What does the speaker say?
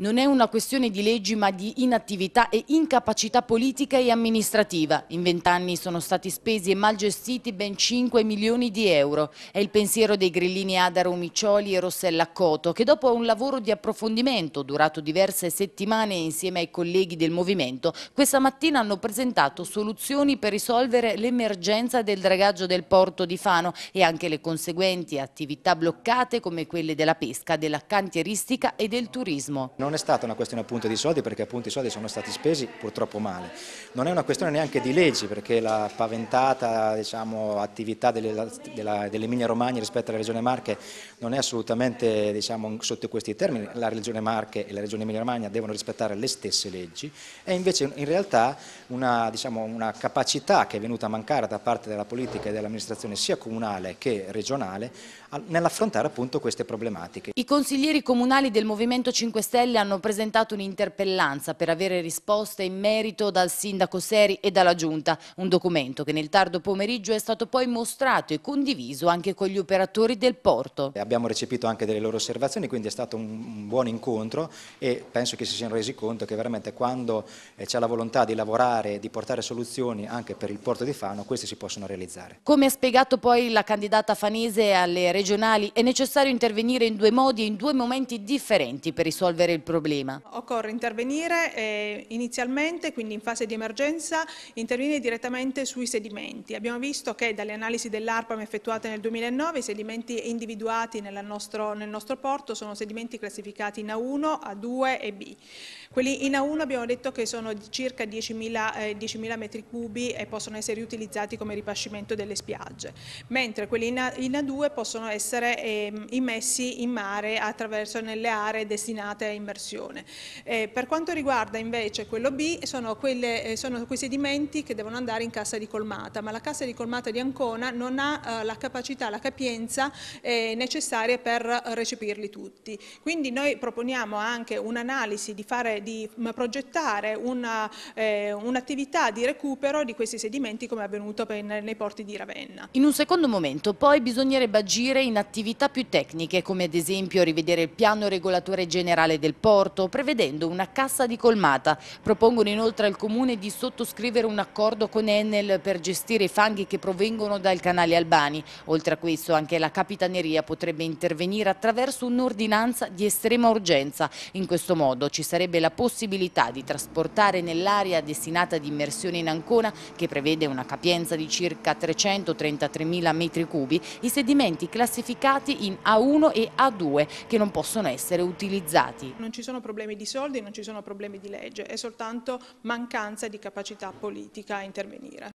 Non è una questione di leggi ma di inattività e incapacità politica e amministrativa. In vent'anni sono stati spesi e mal gestiti ben 5 milioni di euro. È il pensiero dei grillini Adaro Miccioli e Rossella Coto che dopo un lavoro di approfondimento durato diverse settimane insieme ai colleghi del Movimento questa mattina hanno presentato soluzioni per risolvere l'emergenza del dragaggio del porto di Fano e anche le conseguenti attività bloccate come quelle della pesca, della cantieristica e del turismo non è stata una questione appunto di soldi perché appunto i soldi sono stati spesi purtroppo male, non è una questione neanche di leggi perché la paventata diciamo, attività dell'Emilia Romagna rispetto alla Regione Marche non è assolutamente diciamo, sotto questi termini, la Regione Marche e la Regione Emilia Romagna devono rispettare le stesse leggi, è invece in realtà una, diciamo, una capacità che è venuta a mancare da parte della politica e dell'amministrazione sia comunale che regionale nell'affrontare appunto queste problematiche. I consiglieri comunali del Movimento 5 Stelle hanno presentato un'interpellanza per avere risposte in merito dal sindaco Seri e dalla Giunta, un documento che nel tardo pomeriggio è stato poi mostrato e condiviso anche con gli operatori del porto. Abbiamo recepito anche delle loro osservazioni, quindi è stato un buon incontro e penso che si siano resi conto che veramente quando eh, c'è la volontà di lavorare, e di portare soluzioni anche per il porto di Fano, queste si possono realizzare. Come ha spiegato poi la candidata fanese alle regionali, è necessario intervenire in due modi e in due momenti differenti per risolvere il problema? Occorre intervenire eh, inizialmente, quindi in fase di emergenza, intervenire direttamente sui sedimenti. Abbiamo visto che dalle analisi dell'ARPAM effettuate nel 2009 i sedimenti individuati nostro, nel nostro porto sono sedimenti classificati in A1, A2 e B. Quelli in A1 abbiamo detto che sono di circa 10.000 eh, 10 metri cubi e possono essere utilizzati come ripascimento delle spiagge, mentre quelli in A2 possono essere eh, immessi in mare attraverso nelle aree destinate a immersione dispersione. Eh, per quanto riguarda invece quello B, sono, quelle, eh, sono, quei sedimenti che devono andare in cassa di colmata, ma la cassa di colmata di Ancona non ha eh, la capacità, la capienza eh, necessaria per recepirli tutti. Quindi noi proponiamo anche un'analisi di, di, mm, progettare un'attività eh, un di recupero di questi sedimenti come è avvenuto per, nei porti di Ravenna. In un secondo momento poi bisognerebbe agire in attività più tecniche come ad esempio rivedere il piano regolatore generale del porto, prevedendo una cassa di colmata. Propongono inoltre al Comune di sottoscrivere un accordo con Enel per gestire i fanghi che provengono dal canale Albani. Oltre a questo anche la Capitaneria potrebbe intervenire attraverso un'ordinanza di estrema urgenza. In questo modo ci sarebbe la possibilità di trasportare nell'area destinata ad immersione in Ancona, che prevede una capienza di circa 333.000 metri cubi, i sedimenti classificati in A1 e A2 che non possono essere utilizzati non ci sono problemi di soldi, non ci sono problemi di legge, è soltanto mancanza di capacità politica a intervenire.